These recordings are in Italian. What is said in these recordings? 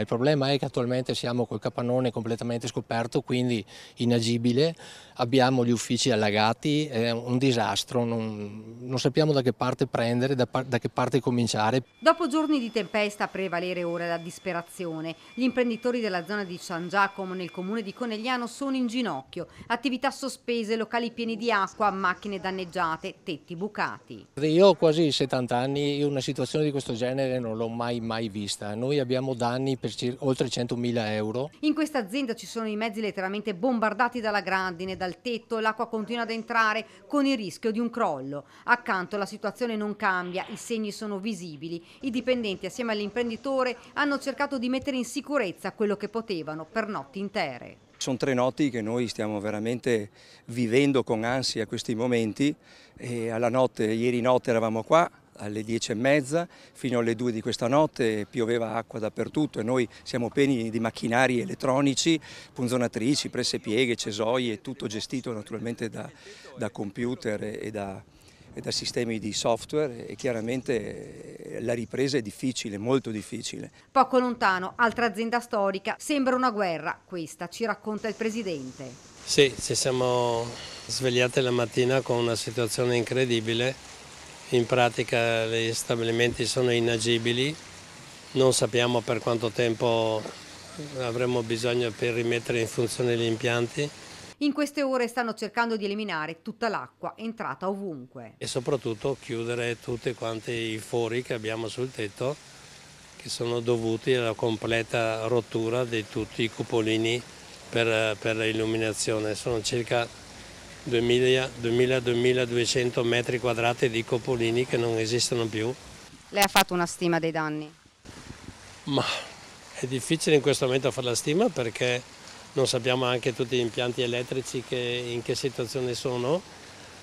Il problema è che attualmente siamo col capannone completamente scoperto, quindi inagibile, abbiamo gli uffici allagati, è un disastro, non, non sappiamo da che parte prendere, da, da che parte cominciare. Dopo giorni di tempesta a prevalere ora la disperazione, gli imprenditori della zona di San Giacomo nel comune di Conegliano sono in ginocchio, attività sospese, locali pieni di acqua, macchine danneggiate, tetti bucati. Io ho quasi 70 anni, e una situazione di questo genere non l'ho mai mai vista, noi abbiamo danni per per oltre 100.000 euro. In questa azienda ci sono i mezzi letteralmente bombardati dalla grandine, dal tetto, l'acqua continua ad entrare con il rischio di un crollo. Accanto la situazione non cambia, i segni sono visibili. I dipendenti assieme all'imprenditore hanno cercato di mettere in sicurezza quello che potevano per notti intere. Sono tre notti che noi stiamo veramente vivendo con ansia questi momenti. E alla notte, ieri notte eravamo qua, alle 10 e mezza fino alle 2 di questa notte pioveva acqua dappertutto e noi siamo pieni di macchinari elettronici, punzonatrici, presse pieghe, cesoie, tutto gestito naturalmente da, da computer e da, e da sistemi di software e chiaramente eh, la ripresa è difficile, molto difficile. Poco lontano, altra azienda storica, sembra una guerra, questa ci racconta il Presidente. Sì, ci siamo svegliati la mattina con una situazione incredibile in pratica gli stabilimenti sono inagibili, non sappiamo per quanto tempo avremo bisogno per rimettere in funzione gli impianti. In queste ore stanno cercando di eliminare tutta l'acqua entrata ovunque. E soprattutto chiudere tutti quanti i fori che abbiamo sul tetto che sono dovuti alla completa rottura di tutti i cupolini per, per l'illuminazione. Sono circa 2.000-2.200 metri quadrati di copolini che non esistono più. Lei ha fatto una stima dei danni? Ma è difficile in questo momento fare la stima perché non sappiamo anche tutti gli impianti elettrici che, in che situazione sono,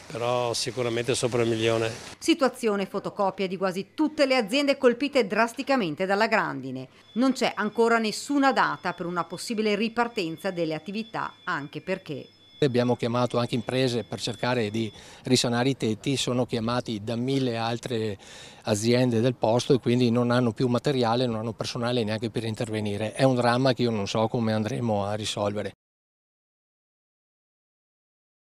però sicuramente sopra il milione. Situazione fotocopia di quasi tutte le aziende colpite drasticamente dalla grandine. Non c'è ancora nessuna data per una possibile ripartenza delle attività, anche perché Abbiamo chiamato anche imprese per cercare di risanare i tetti, sono chiamati da mille altre aziende del posto e quindi non hanno più materiale, non hanno personale neanche per intervenire. È un dramma che io non so come andremo a risolvere.